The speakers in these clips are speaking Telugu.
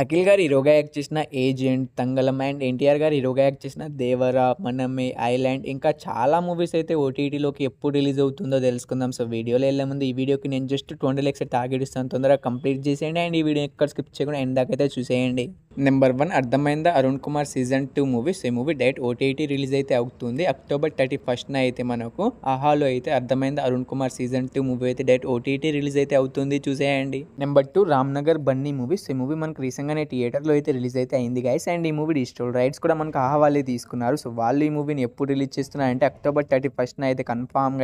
అఖిల్ గారు హీరోగా యాక్ట్ చేసిన ఏజెంట్ తంగలం అండ్ ఎన్టీఆర్ గారు హీరోగా యాక్ట్ చేసిన దేవరా మనమే ఐలాండ్ ఇంకా చాలా మూవీస్ అయితే ఓటీటీలోకి ఎప్పుడు రిలీజ్ అవుతుందో తెలుసుకుందాం సో వీడియోలో వెళ్ళే ముందు ఈ వీడియోకి నేను జస్ట్ ట్వంటీ లెక్స్ టార్గెట్ ఇస్తాను తొందరగా కంప్లీట్ చేసేయండి అండ్ ఈ వీడియో ఎక్కడ స్కిప్ చేయకుండా ఎండ్ దాకైతే చూసేయండి నెంబర్ వన్ అర్థమైందా Arun Kumar season two movies ఈ మూవీ డైట్ ఓటీటీ రిలీజ్ అయితే అవుతుంది అక్టోబర్ థర్టీ ఫస్ట్న అయితే మనకు ఆహాలో అయితే అర్థమైందా Arun Kumar season two movie అయితే డైట్ ఓటీటీ రిలీజ్ అయితే అవుతుంది చూసేయండి number two Ramnagar Bunny movies ఈ మూవీ మనకు రీసెంట్గానే థియేటర్లో అయితే రిలీజ్ అయితే అయింది గైస్ అండ్ ఈ మూవీ డిజిటల్ రైట్స్ కూడా మనకు ఆహా వాళ్ళే తీసుకున్నారు సో వాళ్ళు ఈ మూవీని ఎప్పుడు రిలీజ్ చేస్తున్నారంటే అక్టోబర్ థర్టీ ఫస్ట్న అయితే గా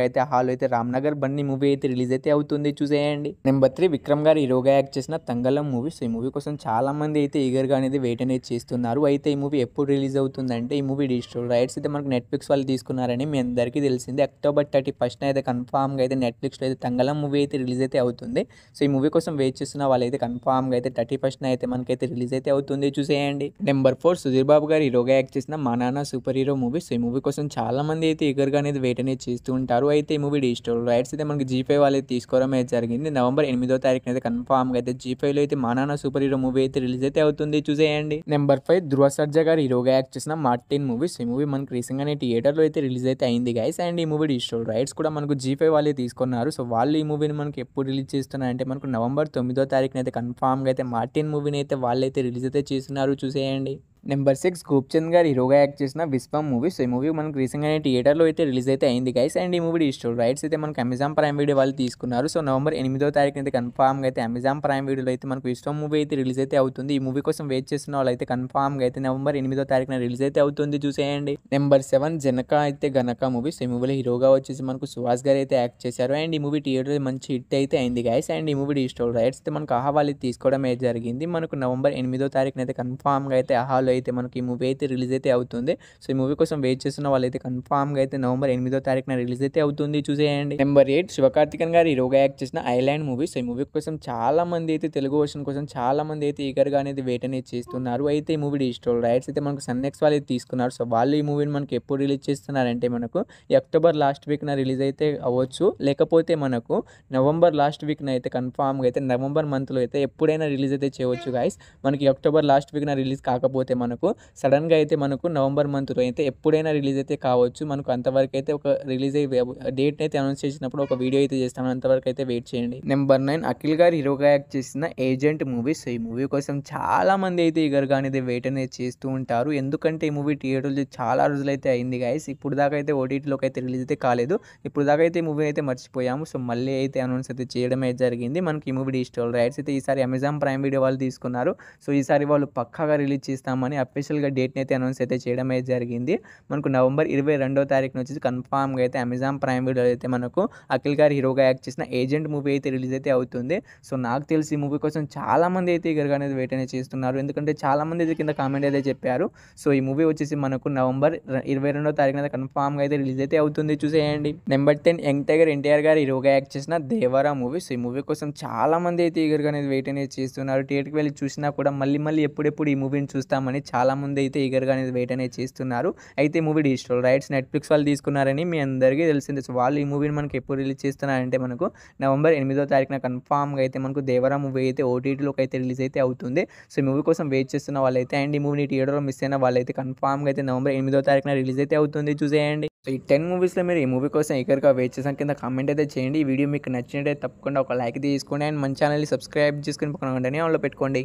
అయితే ఆహాలో అయితే రామ్నగర్ బన్నీ మూవీ అయితే రిలీజ్ అయితే అవుతుంది చూసేయండి నెంబర్ త్రీ విక్రమ్ గారు హీరోగా యాక్ట్ చేసిన తంగళం మూవీస్ ఈ మూవీ కోసం చాలా మంది అయితే ఈగర్గా అనేది వెయిట్ అనేది చేస్తున్నారు అయితే ఈ మూవీ ఎప్పుడు రిలీజ్ అవుతుందంటే ఈ మూవీ డిజిటల్ రైట్స్ అయితే మనకు నెట్ఫ్లిక్స్ వాళ్ళు తీసుకున్నారని మీ అందరికీ తెలిసింది అక్టోబర్ థర్టీ ఫస్ట్న అయితే కన్ఫామ్గా అయితే నెట్ఫ్లిక్స్లో అయితే తంగళం మూవీ అయితే రిలీజ్ అయితే అవుతుంది సో ఈ మూవీ కోసం వెయిట్ చేస్తున్న వాళ్ళైతే కన్ఫామ్గా అయితే థర్టీ ఫస్ట్న అయితే మనకైతే రిలీజ్ అయితే అవుతుంది చూసేయండి నెంబర్ ఫోర్ సుధీర్ బాబు గారు హీరోగా యాక్ట్ చేసిన Maa Nanna superhero movie so ఈ మూవీ కోసం చాలా మంది అయితే ఈగర్గా అనేది వెయిట్ అనేది చేస్తూ ఉంటారు అయితే ఈ మూవీ డిజిటల్ రైట్స్ అయితే మనకి జీపే వాళ్ళు తీసుకోవడం అయితే జరిగింది నవంబర్ ఎనిమిదో తారీఖున అయితే కన్ఫామ్గా అయితే జీపేలో అయితే Maa Nanna superhero movie అయితే రిలీజ్ అయితే అవుతుంది చూసేయండి నెంబర్ ఫైవ్ ధ్రువ సర్జా గారు హీరోగా యాక్ట్ చేసిన మార్టిన్ మూవీస్ ఈ మూవీ మనకి రీసెంట్ గానే థియేటర్ లో అయితే రిలీజ్ అయితే అయింది గైస్ అండ్ ఈ మూవీ డిజిటల్ రైట్స్ కూడా మనకు జీ ఫైవ్ వాళ్ళే తీసుకున్నారు సో వాళ్ళు ఈ మూవీని మనకి ఎప్పుడు రిలీజ్ చేస్తున్నారంటే మనకు నవంబర్ తొమ్మిదో తారీఖున అయితే కన్ఫామ్గా అయితే మార్టిన్ మూవీని అయితే వాళ్ళైతే రిలీజ్ అయితే చేస్తున్నారు చూసేయండి నెంబర్ సిక్స్ గోప్చంద్ గారు హీరోగా యాక్ట్ చేసిన విశ్వం మూవీ సో ఈ మూవీ మనకు రీసెంట్గానే థియేటర్లో అయితే రిలీజ్ అయితే అయింది గైస్ అండ్ ఈ మూవీ డిజిటల్ రైట్స్ అయితే మనకు అమెజాన్ ప్రైమ్ వీడియో వాళ్ళు తీసుకున్నారు సో నవంబర్ ఎనిమిదో తారీఖు అయితే కన్ఫామ్గా అయితే అమెజాన్ ప్రైమ్ వీడియోలో అయితే మనకు విశ్వం మూవీ అయితే రిలీజ్ అయితే అవుతుంది ఈ మూవీ కోసం వెయిట్ చేస్తున్న వాళ్ళు అయితే కన్ఫామ్గా అయితే నవంబర్ ఎనిమిదో తారీఖున రిలీజ్ అయితే అవుతుంది చూసేయండి నెంబర్ సెవెన్ జనక అయితే గనక మూవీ సో ఈ మూవీలో హీరోగా వచ్చేసి మనకు సుహాస్ గారు అయితే యాక్ట్ చేశారు అండ్ ఈ మూవీ థియేటర్ మంచి హిట్ అయితే అయింది గైస్ అండ్ ఈ మూవీ డిజిటల్ రైట్స్ అయితే మనకు ఆహా వాళ్ళు తీసుకోవడం జరిగింది మనకు నవంబర్ ఎనిమిదో తారీఖున అయితే కన్ఫామ్గా అయితే ఆహాలో మూవీలో అయితే మనకి ఈ మూవీ అయితే రిలీజ్ అయితే అవుతుంది సో ఈ మూవీ కోసం వెయిట్ చేస్తున్న వాళ్ళైతే కన్ఫామ్గా అయితే నవంబర్ ఎనిమిదో తారీఖున రిలీజ్ అయితే అవుతుంది చూసేయండి నెంబర్ ఎయిట్ శివకార్తికన్ గారు హీరోగా యాక్ట్ చేసిన ఐలాండ్ మూవీ సో ఈ మూవీ కోసం చాలా మంది అయితే తెలుగు వర్షన్ కోసం చాలా మంది అయితే ఈగర్గా అనేది వెయిట్ అనేది చేస్తున్నారు అయితే ఈ మూవీ డిజిటల్ రైట్స్ అయితే మనకు సన్నెక్స్ వాళ్ళు తీసుకున్నారు సో వాళ్ళు ఈ మూవీని మనకి ఎప్పుడు రిలీజ్ చేస్తున్నారంటే మనకు అక్టోబర్ లాస్ట్ వీక్న రిలీజ్ అయితే అవ్వచ్చు లేకపోతే మనకు నవంబర్ లాస్ట్ వీక్న అయితే కన్ఫామ్గా అయితే నవంబర్ మంత్లో అయితే ఎప్పుడైనా రిలీజ్ అయితే చేయవచ్చు గాయస్ మనకి అక్టోబర్ లాస్ట్ వీక్న రిలీజ్ కాకపోతే మనకు సడన్గా అయితే మనకు నవంబర్ మంత్లో అయితే ఎప్పుడైనా రిలీజ్ అయితే కావచ్చు మనకు అంతవరకు అయితే ఒక రిలీజ్ అయ్యే డేట్ అయితే అనౌన్స్ చేసినప్పుడు ఒక వీడియో అయితే చేస్తాము అంతవరకు అయితే వెయిట్ చేయండి నెంబర్ నైన్ అఖిల్ గారు హీరోగా యాక్ట్ చేసిన ఏజెంట్ మూవీస్ ఈ మూవీ కోసం చాలా మంది అయితే ఈగర్గా అనేది వెయిట్ అనేది చేస్తూ ఉంటారు ఎందుకంటే ఈ మూవీ థియేటర్లు చాలా రోజులైతే అయింది గాయస్ ఇప్పుడు దాకా అయితే ఓటీటీలోకి అయితే రిలీజ్ అయితే కాలేదు ఇప్పుడు దాకా అయితే మూవీ అయితే మర్చిపోయాము సో మళ్ళీ అయితే అనౌన్స్ అయితే చేయడమే జరిగింది మనకి ఈ మూవీ డిజిటల్ రైట్స్ అయితే ఈసారి అమెజాన్ ప్రైమ్ వీడియో వాళ్ళు తీసుకున్నారు సో ఈసారి వాళ్ళు పక్కాగా రిలీజ్ చేస్తామని అని అఫీషియల్గా డేట్ని అయితే అనౌన్స్ అయితే చేయడం అయితే జరిగింది మనకు నవంబర్ ఇరవై రెండో తారీఖున వచ్చేసి కన్ఫామ్గా అయితే అమెజాన్ ప్రైమ్ వీడియో అయితే మనకు అఖిల్ గారు హీరోగా యాక్ట్ చేసిన ఏజెంట్ మూవీ అయితే రిలీజ్ అయితే అవుతుంది సో నాకు తెలిసి ఈ మూవీ కోసం చాలామంది అయితే ఇగర్గా అనేది వెయిట్ అనేది చేస్తున్నారు ఎందుకంటే చాలామంది అయితే కింద కామెంట్ అయితే చెప్పారు సో ఈ మూవీ వచ్చేసి మనకు నవంబర్ ఇరవై రెండో తారీఖున కన్ఫామ్గా అయితే రిలీజ్ అయితే అవుతుంది చూసేయండి number ten young tiger NTR గారు హీరోగా యాక్ట్ చేసిన దేవరా మూవీ సో ఈ మూవీ కోసం చాలా మంది అయితే ఈగర్గా అనేది వెయిట్ అనేది చేస్తున్నారు థియేటర్కి వెళ్ళి చూసినా కూడా మళ్ళీ మళ్ళీ ఎప్పుడెప్పుడు ఈ మూవీని చూస్తామని అనేది చాలామంది అయితే ఈగర్గా అనేది వెయిట్ అనేది చేస్తున్నారు అయితే మూవీ డిజిటల్ రైట్స్ నెట్ఫ్లిక్స్ వాళ్ళు తీసుకున్నారని మీ అందరికీ తెలిసింది సో వాళ్ళు ఈ మూవీని మనకి ఎప్పుడు రిలీజ్ చేస్తున్నారంటే మనకు నవంబర్ ఎనిమిదో తారీఖున కన్ఫామ్గా అయితే మనకు దేవరా మూవీ అయితే ఓటీటీలోకి అయితే రిలీజ్ అయితే అవుతుంది సో ఈ మూవీ కోసం వెయిట్ చేస్తున్న వాళ్ళైతే అండ్ ఈ మూవీని థియేటర్లో మిస్ అయిన వాళ్ళైతే కన్ఫామ్గా అయితే నవంబర్ ఎనిమిదో తారీఖున రిలీజ్ అయితే అవుతుంది చూసేయండి సో ఈ టెన్ మూవీస్లో మీరు ఈ మూవీ కోసం ఎక్కడిగా వెయిట్ చేసాం కింద కామెంట్ అయితే చేయండి ఈ వీడియో మీకు నచ్చినట్టయితే తప్పకుండా ఒక లైక్ తీసుకోండి అండ్ మన ఛానల్ని సబ్స్క్రైబ్ చేసుకుని పక్కన ఉంటేనే వాళ్ళు పెట్టుకోండి